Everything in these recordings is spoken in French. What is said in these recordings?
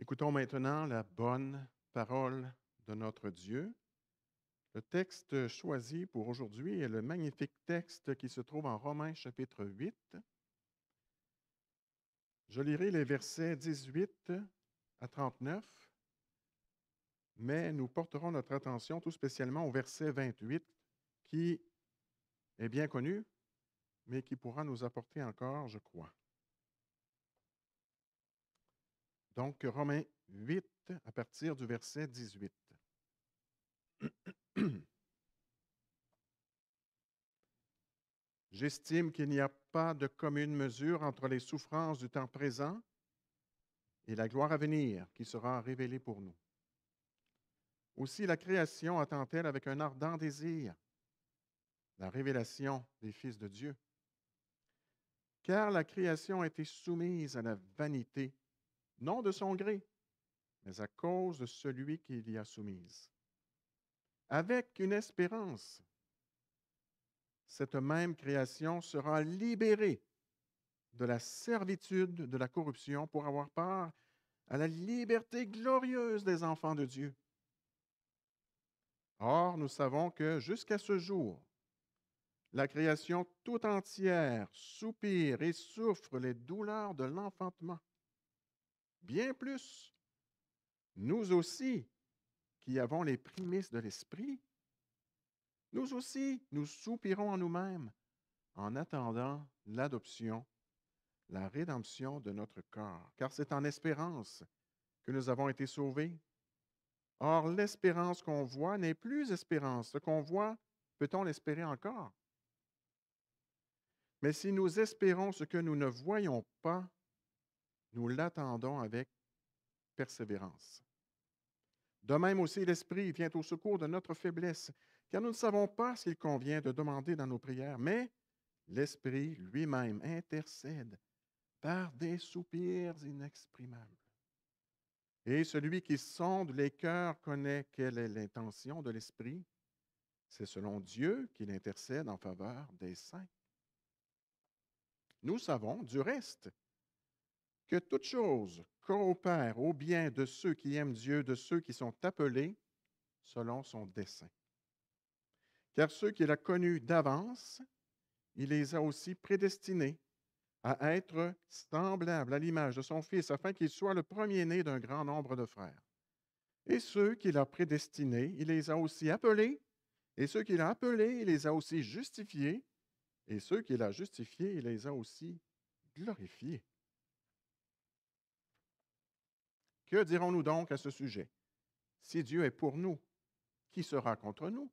Écoutons maintenant la bonne parole de notre Dieu. Le texte choisi pour aujourd'hui est le magnifique texte qui se trouve en Romains chapitre 8. Je lirai les versets 18 à 39, mais nous porterons notre attention tout spécialement au verset 28 qui est bien connu, mais qui pourra nous apporter encore, je crois. Donc, Romains 8, à partir du verset 18. J'estime qu'il n'y a pas de commune mesure entre les souffrances du temps présent et la gloire à venir qui sera révélée pour nous. Aussi la création attend-elle avec un ardent désir la révélation des fils de Dieu. Car la création a été soumise à la vanité non de son gré, mais à cause de celui qui l'y a soumise, avec une espérance. Cette même création sera libérée de la servitude de la corruption pour avoir part à la liberté glorieuse des enfants de Dieu. Or, nous savons que jusqu'à ce jour, la création tout entière soupire et souffre les douleurs de l'enfantement bien plus, nous aussi, qui avons les primices de l'Esprit, nous aussi, nous soupirons en nous-mêmes en attendant l'adoption, la rédemption de notre corps, car c'est en espérance que nous avons été sauvés. Or, l'espérance qu'on voit n'est plus espérance. Ce qu'on voit, peut-on l'espérer encore? Mais si nous espérons ce que nous ne voyons pas, nous l'attendons avec persévérance. De même aussi, l'Esprit vient au secours de notre faiblesse, car nous ne savons pas ce qu'il convient de demander dans nos prières, mais l'Esprit lui-même intercède par des soupirs inexprimables. Et celui qui sonde les cœurs connaît quelle est l'intention de l'Esprit. C'est selon Dieu qu'il intercède en faveur des saints. Nous savons, du reste, que toute chose coopère au bien de ceux qui aiment Dieu, de ceux qui sont appelés selon son dessein. Car ceux qu'il a connus d'avance, il les a aussi prédestinés à être semblables à l'image de son Fils, afin qu'il soit le premier-né d'un grand nombre de frères. Et ceux qu'il a prédestinés, il les a aussi appelés, et ceux qu'il a appelés, il les a aussi justifiés, et ceux qu'il a justifiés, il les a aussi glorifiés. Que dirons-nous donc à ce sujet Si Dieu est pour nous, qui sera contre nous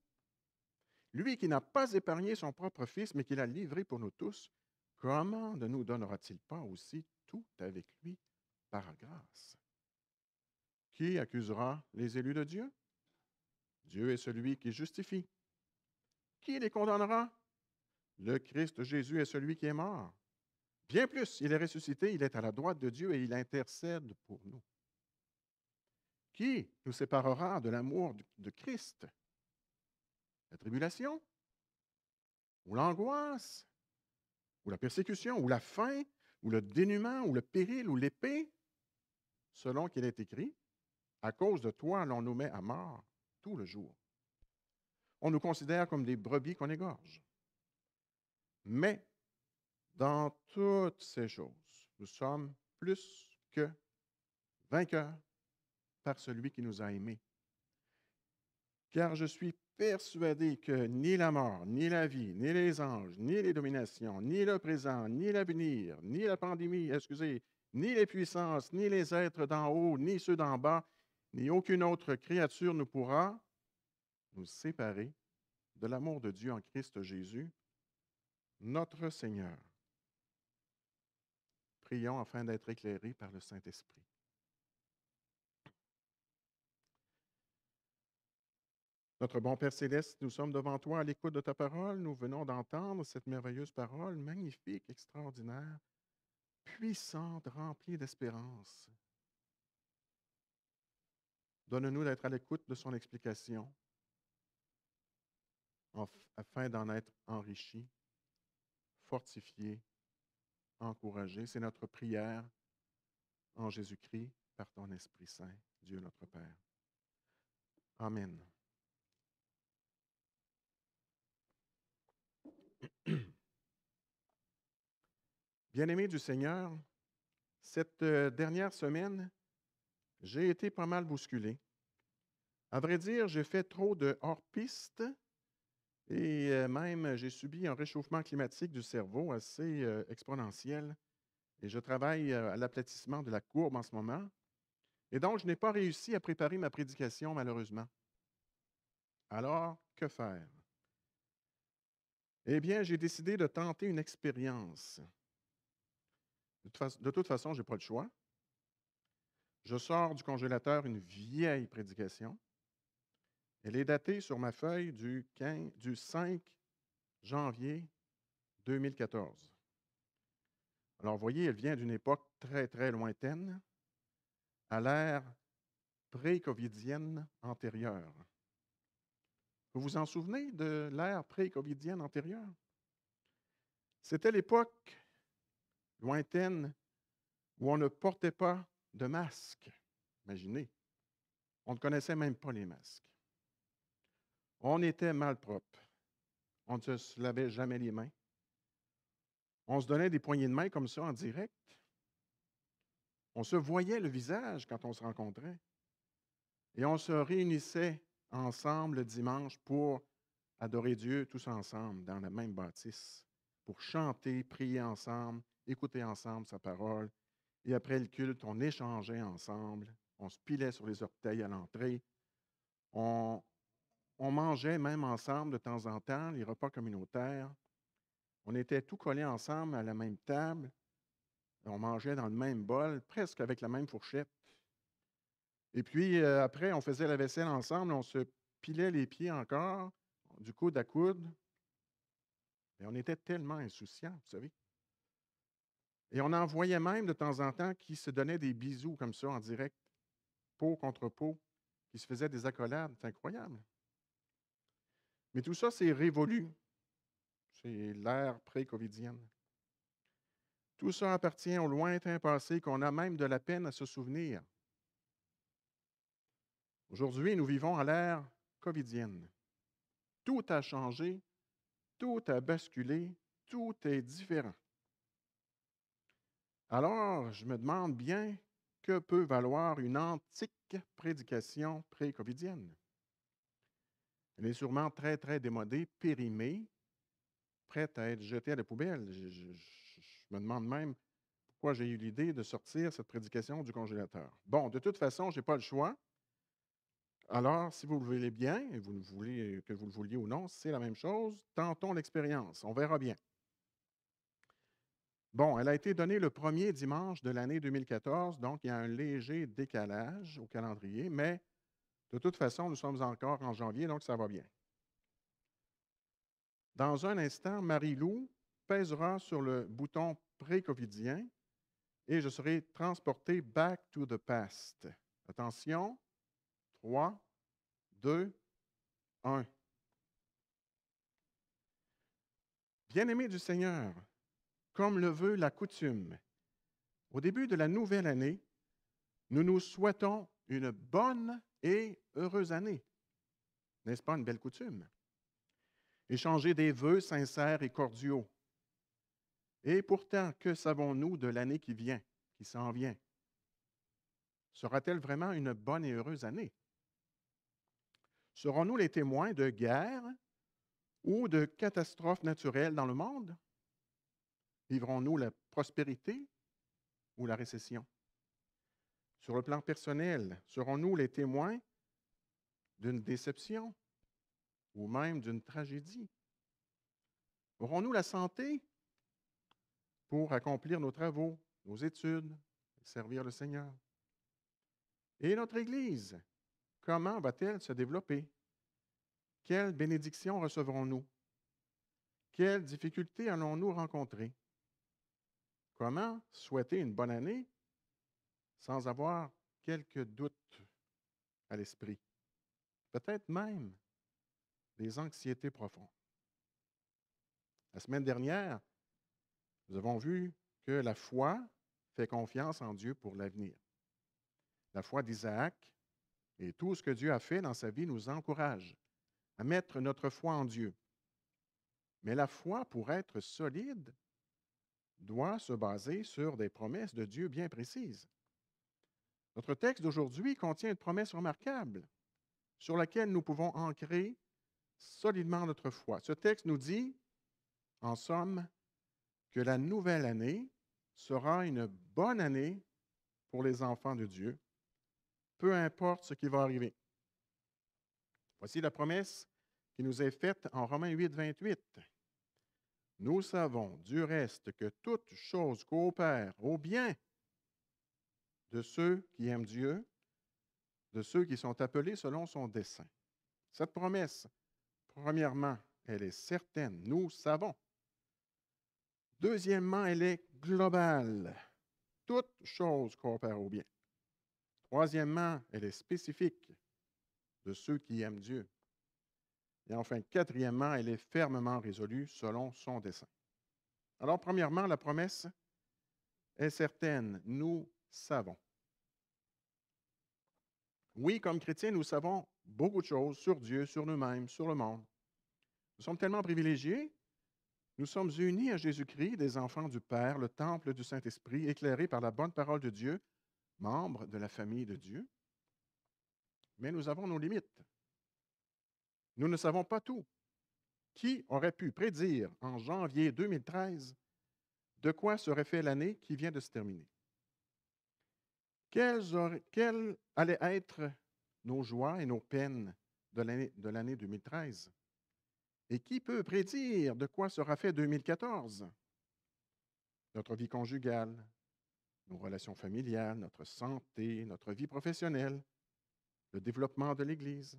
Lui qui n'a pas épargné son propre Fils, mais qui l'a livré pour nous tous, comment ne nous donnera-t-il pas aussi tout avec lui par grâce Qui accusera les élus de Dieu Dieu est celui qui justifie. Qui les condamnera Le Christ Jésus est celui qui est mort. Bien plus, il est ressuscité, il est à la droite de Dieu et il intercède pour nous. Qui nous séparera de l'amour de Christ La tribulation Ou l'angoisse Ou la persécution Ou la faim Ou le dénuement Ou le péril Ou l'épée Selon qu'il est écrit, à cause de toi, l'on nous met à mort tout le jour. On nous considère comme des brebis qu'on égorge. Mais dans toutes ces choses, nous sommes plus que vainqueurs par celui qui nous a aimés. Car je suis persuadé que ni la mort, ni la vie, ni les anges, ni les dominations, ni le présent, ni l'avenir, ni la pandémie, excusez, ni les puissances, ni les êtres d'en haut, ni ceux d'en bas, ni aucune autre créature ne pourra nous séparer de l'amour de Dieu en Christ Jésus, notre Seigneur. Prions afin d'être éclairés par le Saint-Esprit. Notre bon Père céleste, nous sommes devant toi à l'écoute de ta parole. Nous venons d'entendre cette merveilleuse parole, magnifique, extraordinaire, puissante, remplie d'espérance. Donne-nous d'être à l'écoute de son explication afin d'en être enrichi, fortifié, encouragé. C'est notre prière en Jésus-Christ par ton Esprit Saint, Dieu notre Père. Amen. Bien-aimés du Seigneur, cette euh, dernière semaine, j'ai été pas mal bousculé. À vrai dire, j'ai fait trop de hors-piste et euh, même j'ai subi un réchauffement climatique du cerveau assez euh, exponentiel et je travaille à l'aplatissement de la courbe en ce moment. Et donc, je n'ai pas réussi à préparer ma prédication, malheureusement. Alors, que faire? Eh bien, j'ai décidé de tenter une expérience. De toute façon, je n'ai pas le choix. Je sors du congélateur une vieille prédication. Elle est datée sur ma feuille du, 5 janvier 2014. Alors, vous voyez, elle vient d'une époque très, très lointaine, à l'ère pré-covidienne antérieure. Vous vous en souvenez de l'ère pré-covidienne antérieure? C'était l'époque lointaine, où on ne portait pas de masque. Imaginez, on ne connaissait même pas les masques. On était mal propre, On ne se lavait jamais les mains. On se donnait des poignées de main comme ça en direct. On se voyait le visage quand on se rencontrait. Et on se réunissait ensemble le dimanche pour adorer Dieu tous ensemble dans la même bâtisse, pour chanter, prier ensemble, Écouter ensemble sa parole, et après le culte, on échangeait ensemble, on se pilait sur les orteils à l'entrée, on, mangeait même ensemble de temps en temps les repas communautaires, on était tout collés ensemble à la même table, on mangeait dans le même bol, presque avec la même fourchette. Et puis euh, après, on faisait la vaisselle ensemble, on se pilait les pieds encore, du coude à coude. Et on était tellement insouciants, vous savez. Et on en voyait même de temps en temps qui se donnaient des bisous comme ça en direct, peau contre peau, qui se faisaient des accolades. C'est incroyable. Mais tout ça, c'est révolu. C'est l'ère pré-covidienne. Tout ça appartient au lointain passé qu'on a même de la peine à se souvenir. Aujourd'hui, nous vivons à l'ère covidienne. Tout a changé, tout a basculé, tout est différent. Alors, je me demande bien que peut valoir une antique prédication pré-covidienne. Elle est sûrement très, très démodée, périmée, prête à être jetée à la poubelle. Je, me demande même pourquoi j'ai eu l'idée de sortir cette prédication du congélateur. Bon, de toute façon, je n'ai pas le choix. Alors, si vous le voulez bien, et vous voulez, que vous le vouliez ou non, c'est la même chose. Tentons l'expérience. On verra bien. Bon, elle a été donnée le premier dimanche de l'année 2014, donc il y a un léger décalage au calendrier, mais de toute façon, nous sommes encore en janvier, donc ça va bien. Dans un instant, Marie-Lou pèsera sur le bouton pré-covidien et je serai transporté back to the past. Attention, 3, 2, 1. bien aimé du Seigneur, comme le veut la coutume. Au début de la nouvelle année, nous nous souhaitons une bonne et heureuse année. N'est-ce pas une belle coutume? Échanger des vœux sincères et cordiaux. Et pourtant, que savons-nous de l'année qui vient, qui s'en vient? Sera-t-elle vraiment une bonne et heureuse année? Serons-nous les témoins de guerres ou de catastrophes naturelles dans le monde? Vivrons-nous la prospérité ou la récession? Sur le plan personnel, serons-nous les témoins d'une déception ou même d'une tragédie? Aurons-nous la santé pour accomplir nos travaux, nos études servir le Seigneur? Et notre Église, comment va-t-elle se développer? Quelles bénédictions recevrons-nous? Quelles difficultés allons-nous rencontrer? Comment souhaiter une bonne année sans avoir quelques doutes à l'esprit? Peut-être même des anxiétés profondes. La semaine dernière, nous avons vu que la foi fait confiance en Dieu pour l'avenir. La foi d'Isaac et tout ce que Dieu a fait dans sa vie nous encourage à mettre notre foi en Dieu. Mais la foi, pour être solide, doit se baser sur des promesses de Dieu bien précises. Notre texte d'aujourd'hui contient une promesse remarquable sur laquelle nous pouvons ancrer solidement notre foi. Ce texte nous dit, en somme, que la nouvelle année sera une bonne année pour les enfants de Dieu, peu importe ce qui va arriver. Voici la promesse qui nous est faite en Romains 8, 28. Nous savons du reste que toute chose coopère au bien de ceux qui aiment Dieu, de ceux qui sont appelés selon son dessein. Cette promesse, premièrement, elle est certaine, nous savons. Deuxièmement, elle est globale. Toute chose coopère au bien. Troisièmement, elle est spécifique de ceux qui aiment Dieu. Et enfin, quatrièmement, elle est fermement résolue selon son dessein. Alors, premièrement, la promesse est certaine. Nous savons. Oui, comme chrétiens, nous savons beaucoup de choses sur Dieu, sur nous-mêmes, sur le monde. Nous sommes tellement privilégiés. Nous sommes unis à Jésus-Christ, des enfants du Père, le temple du Saint-Esprit, éclairés par la bonne parole de Dieu, membres de la famille de Dieu. Mais nous avons nos limites. Nous ne savons pas tout. Qui aurait pu prédire en janvier 2013 de quoi serait fait l'année qui vient de se terminer? Quelles, quelles allaient être nos joies et nos peines de l'année 2013? Et qui peut prédire de quoi sera fait 2014? Notre vie conjugale, nos relations familiales, notre santé, notre vie professionnelle, le développement de l'Église,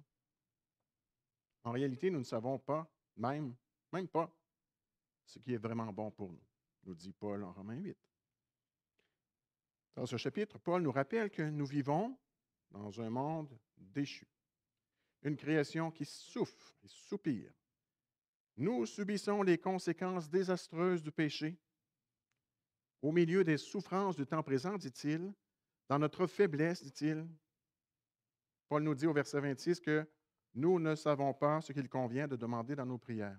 en réalité, nous ne savons pas, même, même pas, ce qui est vraiment bon pour nous, nous dit Paul en Romains 8. Dans ce chapitre, Paul nous rappelle que nous vivons dans un monde déchu, une création qui souffre et soupire. Nous subissons les conséquences désastreuses du péché. Au milieu des souffrances du temps présent, dit-il, dans notre faiblesse, dit-il, Paul nous dit au verset 26 que nous ne savons pas ce qu'il convient de demander dans nos prières.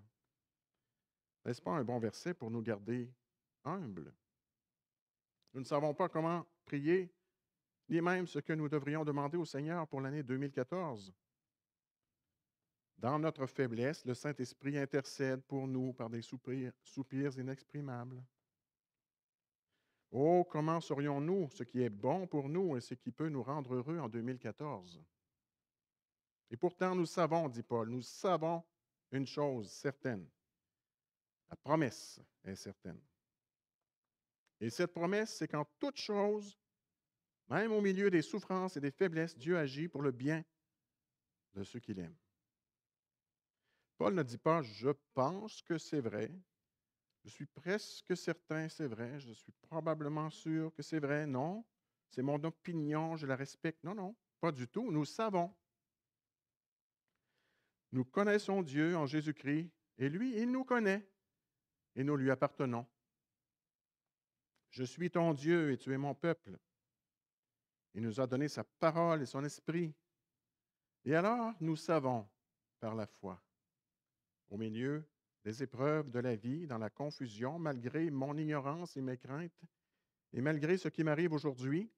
N'est-ce pas un bon verset pour nous garder humbles? Nous ne savons pas comment prier, ni même ce que nous devrions demander au Seigneur pour l'année 2014. Dans notre faiblesse, le Saint-Esprit intercède pour nous par des soupirs, soupirs inexprimables. Oh, comment saurions-nous ce qui est bon pour nous et ce qui peut nous rendre heureux en 2014? Et pourtant, nous savons, dit Paul, nous savons une chose certaine. La promesse est certaine. Et cette promesse, c'est qu'en toute chose, même au milieu des souffrances et des faiblesses, Dieu agit pour le bien de ceux qu'il aime. Paul ne dit pas je pense que c'est vrai, je suis presque certain c'est vrai, je suis probablement sûr que c'est vrai, non, c'est mon opinion, je la respecte. Non, non, pas du tout. Nous savons nous connaissons Dieu en Jésus-Christ et lui, il nous connaît et nous lui appartenons. Je suis ton Dieu et tu es mon peuple. Il nous a donné sa parole et son esprit. Et alors nous savons par la foi, au milieu des épreuves de la vie, dans la confusion, malgré mon ignorance et mes craintes, et malgré ce qui m'arrive aujourd'hui,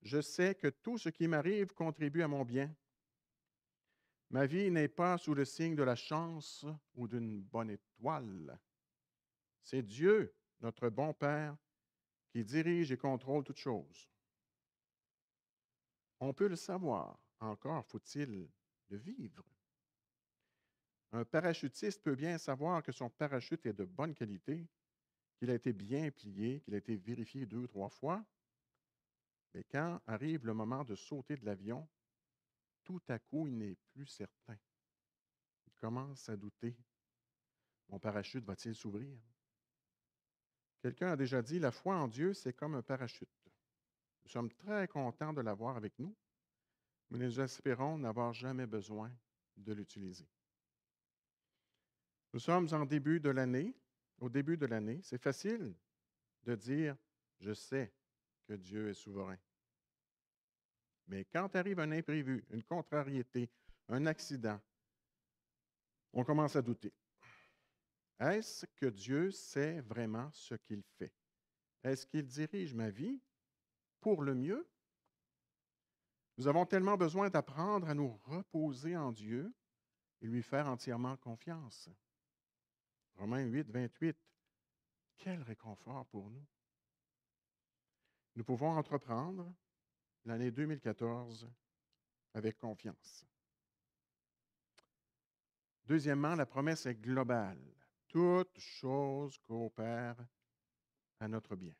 je sais que tout ce qui m'arrive contribue à mon bien Ma vie n'est pas sous le signe de la chance ou d'une bonne étoile. C'est Dieu, notre bon Père, qui dirige et contrôle toutes choses. On peut le savoir, encore faut-il le vivre. Un parachutiste peut bien savoir que son parachute est de bonne qualité, qu'il a été bien plié, qu'il a été vérifié deux ou trois fois, mais quand arrive le moment de sauter de l'avion, tout à coup, il n'est plus certain. Il commence à douter. Mon parachute va-t-il s'ouvrir? Quelqu'un a déjà dit, la foi en Dieu, c'est comme un parachute. Nous sommes très contents de l'avoir avec nous, mais nous espérons n'avoir jamais besoin de l'utiliser. Nous sommes en début de l'année. Au début de l'année, c'est facile de dire, je sais que Dieu est souverain. Mais quand arrive un imprévu, une contrariété, un accident, on commence à douter. Est-ce que Dieu sait vraiment ce qu'il fait? Est-ce qu'il dirige ma vie pour le mieux? Nous avons tellement besoin d'apprendre à nous reposer en Dieu et lui faire entièrement confiance. Romains 8, 28. Quel réconfort pour nous. Nous pouvons entreprendre, l'année 2014 avec confiance. Deuxièmement, la promesse est globale. Toute chose coopère à notre bien.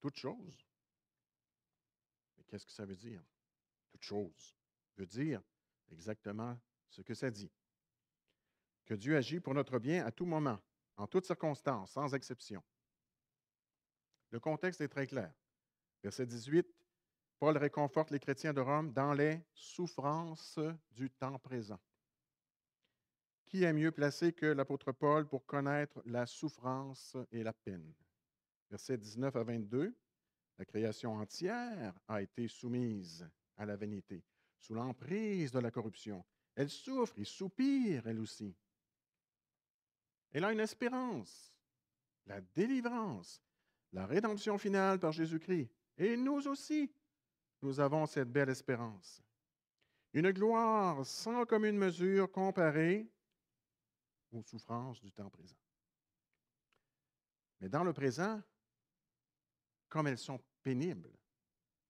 Toute chose? Mais qu'est-ce que ça veut dire? Toute chose veut dire exactement ce que ça dit. Que Dieu agit pour notre bien à tout moment, en toutes circonstances, sans exception. Le contexte est très clair. Verset 18, Paul réconforte les chrétiens de Rome dans les souffrances du temps présent. Qui est mieux placé que l'apôtre Paul pour connaître la souffrance et la peine? Verset 19 à 22, la création entière a été soumise à la vanité, sous l'emprise de la corruption. Elle souffre et soupire, elle aussi. Elle a une espérance, la délivrance la rédemption finale par Jésus-Christ. Et nous aussi, nous avons cette belle espérance. Une gloire sans commune mesure comparée aux souffrances du temps présent. Mais dans le présent, comme elles sont pénibles,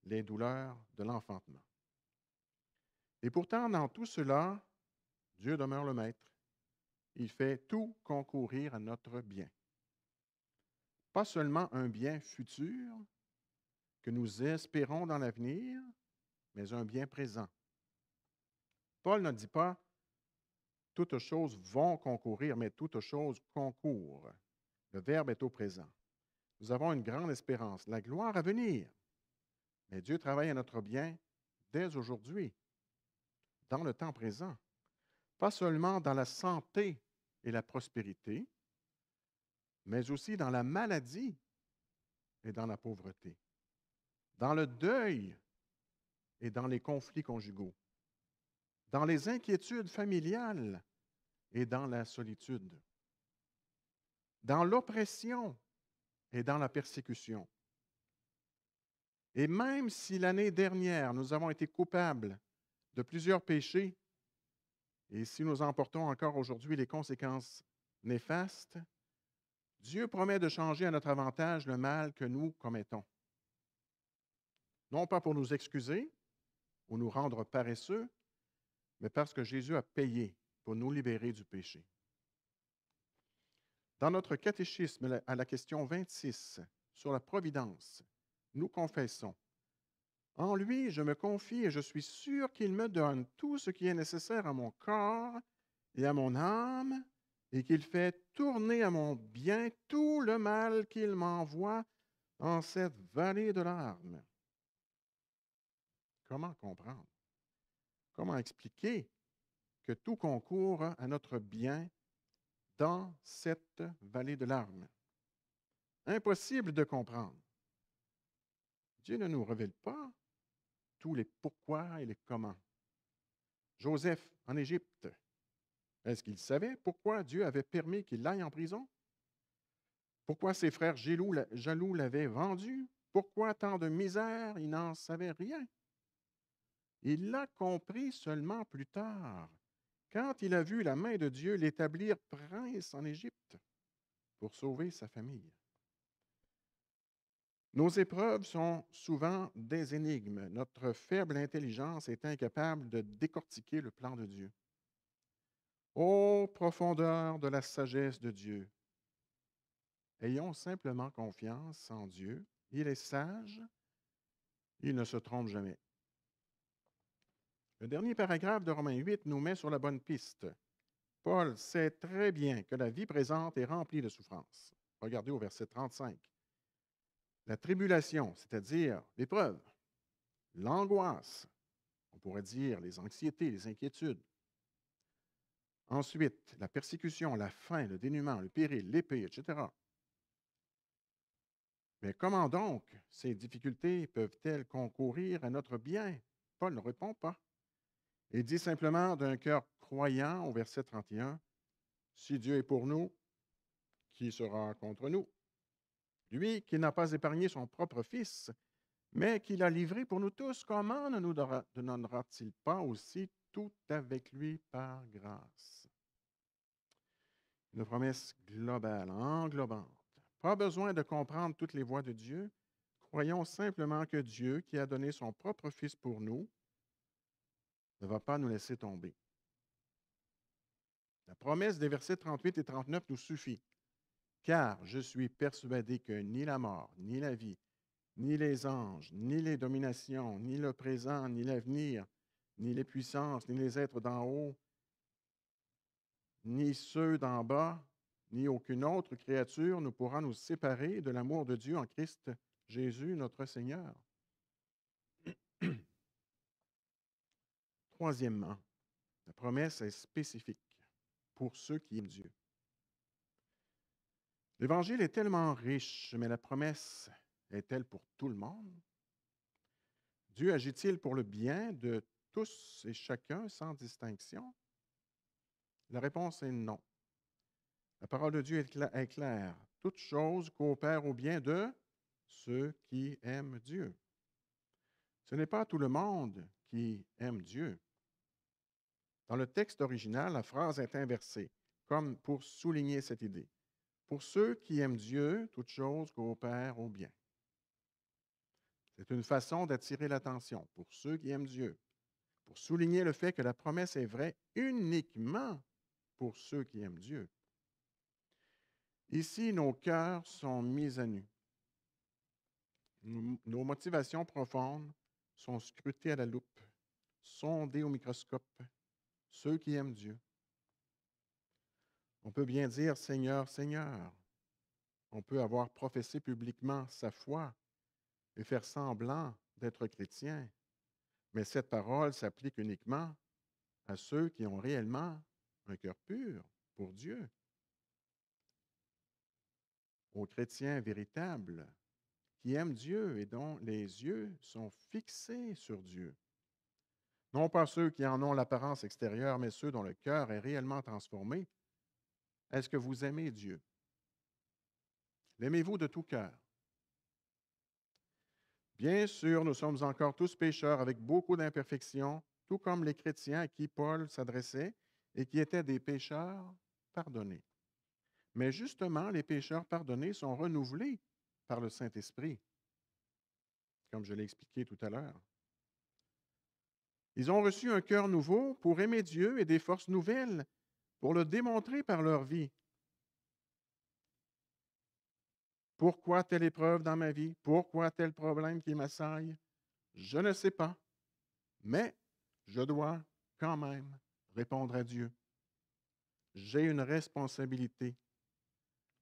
les douleurs de l'enfantement. Et pourtant, dans tout cela, Dieu demeure le Maître. Il fait tout concourir à notre bien pas seulement un bien futur que nous espérons dans l'avenir, mais un bien présent. Paul ne dit pas toutes choses vont concourir, mais toutes choses concourent. Le verbe est au présent. Nous avons une grande espérance, la gloire à venir. Mais Dieu travaille à notre bien dès aujourd'hui, dans le temps présent, pas seulement dans la santé et la prospérité, mais aussi dans la maladie et dans la pauvreté, dans le deuil et dans les conflits conjugaux, dans les inquiétudes familiales et dans la solitude, dans l'oppression et dans la persécution. Et même si l'année dernière nous avons été coupables de plusieurs péchés, et si nous emportons encore aujourd'hui les conséquences néfastes, Dieu promet de changer à notre avantage le mal que nous commettons. Non pas pour nous excuser ou nous rendre paresseux, mais parce que Jésus a payé pour nous libérer du péché. Dans notre catéchisme à la question 26 sur la providence, nous confessons En lui, je me confie et je suis sûr qu'il me donne tout ce qui est nécessaire à mon corps et à mon âme et qu'il fait tourner à mon bien tout le mal qu'il m'envoie en cette vallée de larmes. Comment comprendre? Comment expliquer que tout concourt à notre bien dans cette vallée de larmes? Impossible de comprendre. Dieu ne nous révèle pas tous les pourquoi et les comment. Joseph en Égypte, est-ce qu'il savait pourquoi Dieu avait permis qu'il aille en prison? Pourquoi ses frères jaloux l'avaient vendu? Pourquoi tant de misère? Il n'en savait rien. Il l'a compris seulement plus tard, quand il a vu la main de Dieu l'établir prince en Égypte pour sauver sa famille. Nos épreuves sont souvent des énigmes. Notre faible intelligence est incapable de décortiquer le plan de Dieu. Ô profondeur de la sagesse de Dieu, ayons simplement confiance en Dieu. Il est sage, il ne se trompe jamais. Le dernier paragraphe de Romains 8 nous met sur la bonne piste. Paul sait très bien que la vie présente est remplie de souffrances. Regardez au verset 35. La tribulation, c'est-à-dire l'épreuve, l'angoisse, on pourrait dire les anxiétés, les inquiétudes, Ensuite, la persécution, la faim, le dénuement, le péril, l'épée, etc. Mais comment donc ces difficultés peuvent-elles concourir à notre bien? Paul ne répond pas. Il dit simplement d'un cœur croyant au verset 31, Si Dieu est pour nous, qui sera contre nous? Lui qui n'a pas épargné son propre Fils, mais qui l'a livré pour nous tous, comment ne nous donnera-t-il pas aussi tout avec lui par grâce? une promesse globale, englobante. Pas besoin de comprendre toutes les voies de Dieu. Croyons simplement que Dieu, qui a donné son propre Fils pour nous, ne va pas nous laisser tomber. La promesse des versets 38 et 39 nous suffit, car je suis persuadé que ni la mort, ni la vie, ni les anges, ni les dominations, ni le présent, ni l'avenir, ni les puissances, ni les êtres d'en haut, ni ceux d'en bas, ni aucune autre créature ne pourra nous séparer de l'amour de Dieu en Christ Jésus, notre Seigneur. Troisièmement, la promesse est spécifique pour ceux qui aiment Dieu. L'Évangile est tellement riche, mais la promesse est-elle pour tout le monde? Dieu agit-il pour le bien de tous et chacun sans distinction? La réponse est non. La parole de Dieu est, claire. Toute chose coopère au bien de ceux qui aiment Dieu. Ce n'est pas tout le monde qui aime Dieu. Dans le texte original, la phrase est inversée, comme pour souligner cette idée. Pour ceux qui aiment Dieu, toute chose coopère au bien. C'est une façon d'attirer l'attention pour ceux qui aiment Dieu, pour souligner le fait que la promesse est vraie uniquement pour ceux qui aiment Dieu. Ici, nos cœurs sont mis à nu. Nos motivations profondes sont scrutées à la loupe, sondées au microscope, ceux qui aiment Dieu. On peut bien dire Seigneur, Seigneur. On peut avoir professé publiquement sa foi et faire semblant d'être chrétien, mais cette parole s'applique uniquement à ceux qui ont réellement un cœur pur pour Dieu. Aux chrétiens véritables qui aiment Dieu et dont les yeux sont fixés sur Dieu. Non pas ceux qui en ont l'apparence extérieure, mais ceux dont le cœur est réellement transformé. Est-ce que vous aimez Dieu? L'aimez-vous de tout cœur? Bien sûr, nous sommes encore tous pécheurs avec beaucoup d'imperfections, tout comme les chrétiens à qui Paul s'adressait et qui étaient des pécheurs pardonnés. Mais justement, les pécheurs pardonnés sont renouvelés par le Saint-Esprit, comme je l'ai expliqué tout à l'heure. Ils ont reçu un cœur nouveau pour aimer Dieu et des forces nouvelles pour le démontrer par leur vie. Pourquoi telle épreuve dans ma vie? Pourquoi tel problème qui m'assaille? Je ne sais pas, mais je dois quand même répondre à Dieu. J'ai une responsabilité.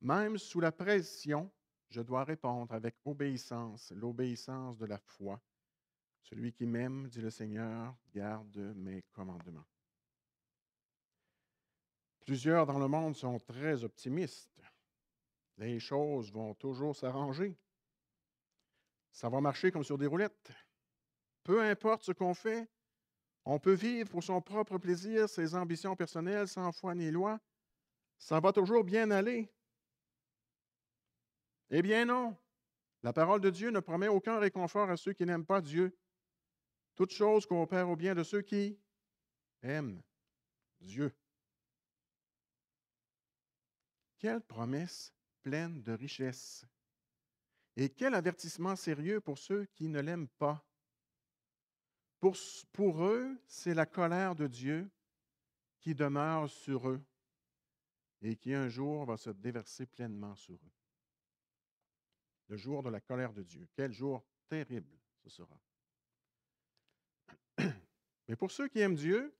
Même sous la pression, je dois répondre avec obéissance, l'obéissance de la foi. Celui qui m'aime, dit le Seigneur, garde mes commandements. Plusieurs dans le monde sont très optimistes. Les choses vont toujours s'arranger. Ça va marcher comme sur des roulettes. Peu importe ce qu'on fait, on peut vivre pour son propre plaisir, ses ambitions personnelles, sans foi ni loi. Ça va toujours bien aller. Eh bien non. La parole de Dieu ne promet aucun réconfort à ceux qui n'aiment pas Dieu. Toute chose coopère au bien de ceux qui aiment Dieu. Quelle promesse pleine de richesse. Et quel avertissement sérieux pour ceux qui ne l'aiment pas. Pour, eux, c'est la colère de Dieu qui demeure sur eux et qui un jour va se déverser pleinement sur eux. Le jour de la colère de Dieu. Quel jour terrible ce sera. Mais pour ceux qui aiment Dieu,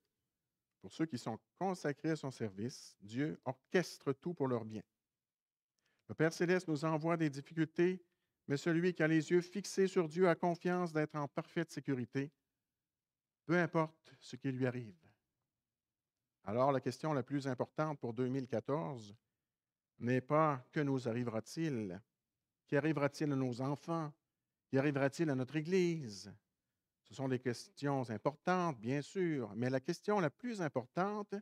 pour ceux qui sont consacrés à son service, Dieu orchestre tout pour leur bien. Le Père céleste nous envoie des difficultés, mais celui qui a les yeux fixés sur Dieu a confiance d'être en parfaite sécurité peu importe ce qui lui arrive. Alors la question la plus importante pour 2014 n'est pas que nous arrivera-t-il, quarrivera arrivera-t-il à nos enfants, quarrivera arrivera-t-il à notre Église. Ce sont des questions importantes, bien sûr, mais la question la plus importante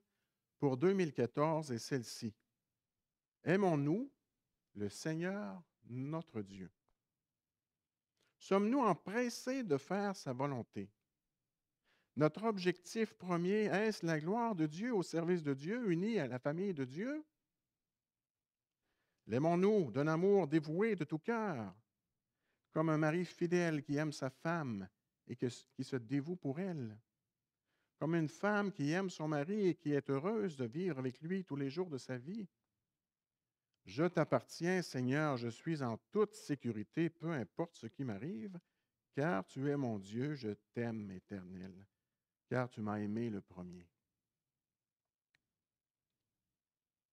pour 2014 est celle-ci. Aimons-nous le Seigneur notre Dieu? Sommes-nous empressés de faire sa volonté? Notre objectif premier, est-ce la gloire de Dieu au service de Dieu, uni à la famille de Dieu? L'aimons-nous d'un amour dévoué de tout cœur, comme un mari fidèle qui aime sa femme et qui se dévoue pour elle, comme une femme qui aime son mari et qui est heureuse de vivre avec lui tous les jours de sa vie? Je t'appartiens, Seigneur, je suis en toute sécurité, peu importe ce qui m'arrive, car tu es mon Dieu, je t'aime, Éternel car tu m'as aimé le premier.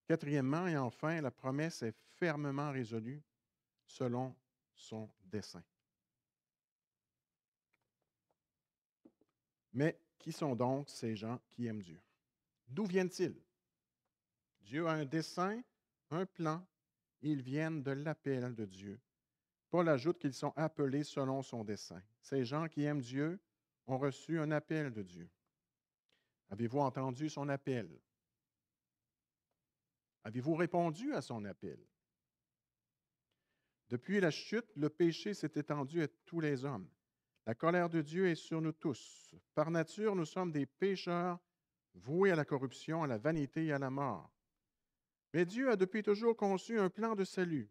Quatrièmement et enfin, la promesse est fermement résolue selon son dessein. Mais qui sont donc ces gens qui aiment Dieu? D'où viennent-ils? Dieu a un dessein, un plan. Ils viennent de l'appel de Dieu. Paul ajoute qu'ils sont appelés selon son dessein. Ces gens qui aiment Dieu reçu un appel de Dieu. Avez-vous entendu son appel? Avez-vous répondu à son appel? Depuis la chute, le péché s'est étendu à tous les hommes. La colère de Dieu est sur nous tous. Par nature, nous sommes des pécheurs voués à la corruption, à la vanité et à la mort. Mais Dieu a depuis toujours conçu un plan de salut.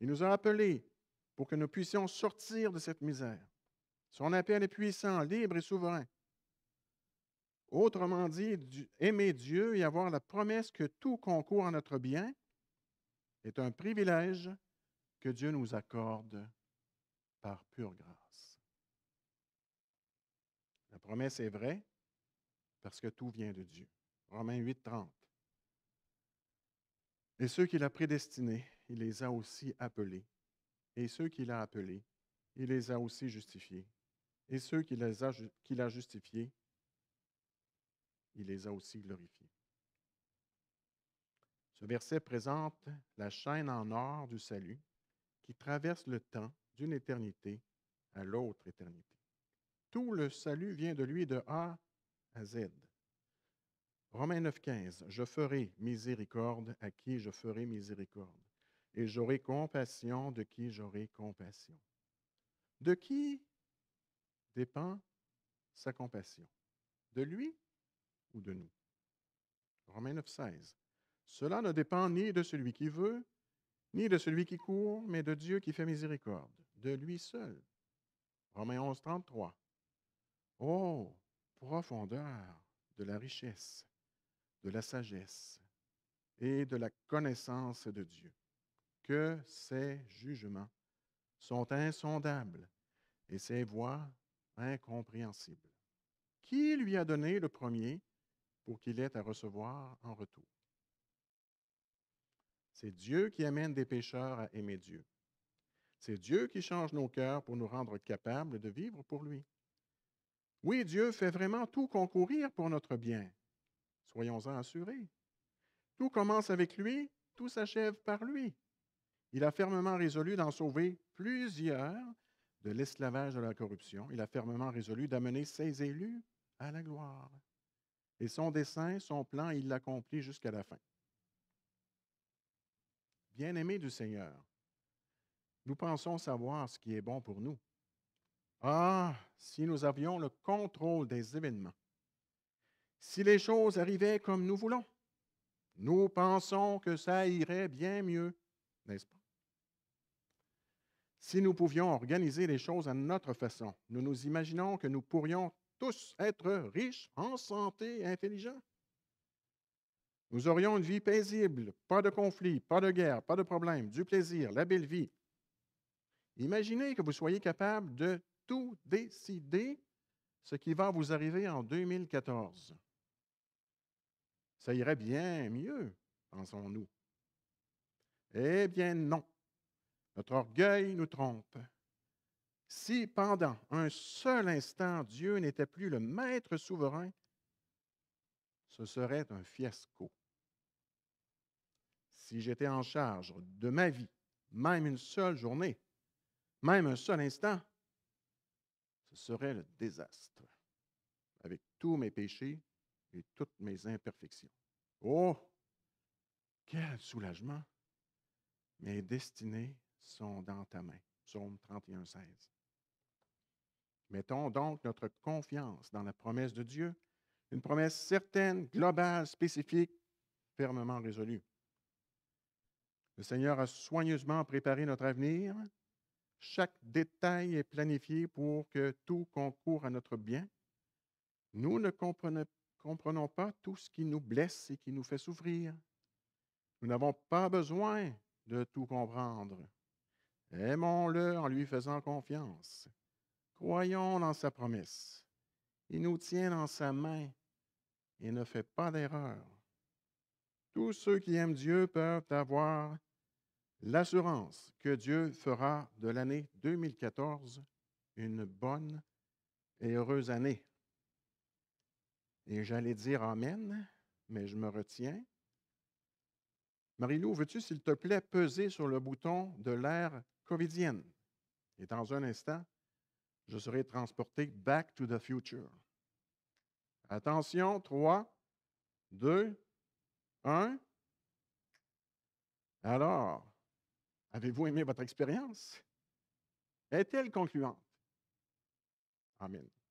Il nous a appelés pour que nous puissions sortir de cette misère. Son appel est puissant, libre et souverain. Autrement dit, aimer Dieu et avoir la promesse que tout concourt à notre bien est un privilège que Dieu nous accorde par pure grâce. La promesse est vraie parce que tout vient de Dieu. Romains 8, 30. Et ceux qu'il a prédestinés, il les a aussi appelés. Et ceux qu'il a appelés, il les a aussi justifiés et ceux qu'il a, a justifiés, il les a aussi glorifiés. Ce verset présente la chaîne en or du salut qui traverse le temps d'une éternité à l'autre éternité. Tout le salut vient de lui de A à Z. Romains 9,15 Je ferai miséricorde à qui je ferai miséricorde, et j'aurai compassion de qui j'aurai compassion. De qui dépend sa compassion De lui ou de nous Romains 9, 16. Cela ne dépend ni de celui qui veut, ni de celui qui court, mais de Dieu qui fait miséricorde, de lui seul. Romains 11, 33. Oh, profondeur de la richesse, de la sagesse et de la connaissance de Dieu, que ses jugements sont insondables et ses voies incompréhensible. Qui lui a donné le premier pour qu'il ait à recevoir en retour? C'est Dieu qui amène des pécheurs à aimer Dieu. C'est Dieu qui change nos cœurs pour nous rendre capables de vivre pour lui. Oui, Dieu fait vraiment tout concourir pour notre bien. Soyons-en assurés. Tout commence avec lui, tout s'achève par lui. Il a fermement résolu d'en sauver plusieurs de l'esclavage de la corruption, il a fermement résolu d'amener ses élus à la gloire. Et son dessein, son plan, il l'accomplit jusqu'à la fin. Bien-aimés du Seigneur, nous pensons savoir ce qui est bon pour nous. Ah, si nous avions le contrôle des événements, si les choses arrivaient comme nous voulons, nous pensons que ça irait bien mieux, n'est-ce pas? Si nous pouvions organiser les choses à notre façon, nous nous imaginons que nous pourrions tous être riches, en santé et intelligents. Nous aurions une vie paisible, pas de conflits, pas de guerre, pas de problèmes, du plaisir, la belle vie. Imaginez que vous soyez capable de tout décider ce qui va vous arriver en 2014. Ça irait bien mieux, pensons-nous. Eh bien non. Notre orgueil nous trompe. Si pendant un seul instant Dieu n'était plus le maître souverain, ce serait un fiasco. Si j'étais en charge de ma vie, même une seule journée, même un seul instant, ce serait le désastre, avec tous mes péchés et toutes mes imperfections. Oh, quel soulagement! Mes destinées sont dans ta main. Psaume 31, 16. Mettons donc notre confiance dans la promesse de Dieu, une promesse certaine, globale, spécifique, fermement résolue. Le Seigneur a soigneusement préparé notre avenir. Chaque détail est planifié pour que tout concourt à notre bien. Nous ne comprenons pas tout ce qui nous blesse et qui nous fait souffrir. Nous n'avons pas besoin de tout comprendre. Aimons-le en lui faisant confiance. Croyons dans sa promesse. Il nous tient dans sa main et ne fait pas d'erreur. Tous ceux qui aiment Dieu peuvent avoir l'assurance que Dieu fera de l'année 2014 une bonne et heureuse année. Et j'allais dire Amen, mais je me retiens. Marie-Lou, veux-tu, s'il te plaît, peser sur le bouton de l'air covidienne. Et dans un instant, je serai transporté back to the future. Attention, 3, 2, 1. Alors, avez-vous aimé votre expérience? Est-elle concluante? Amen.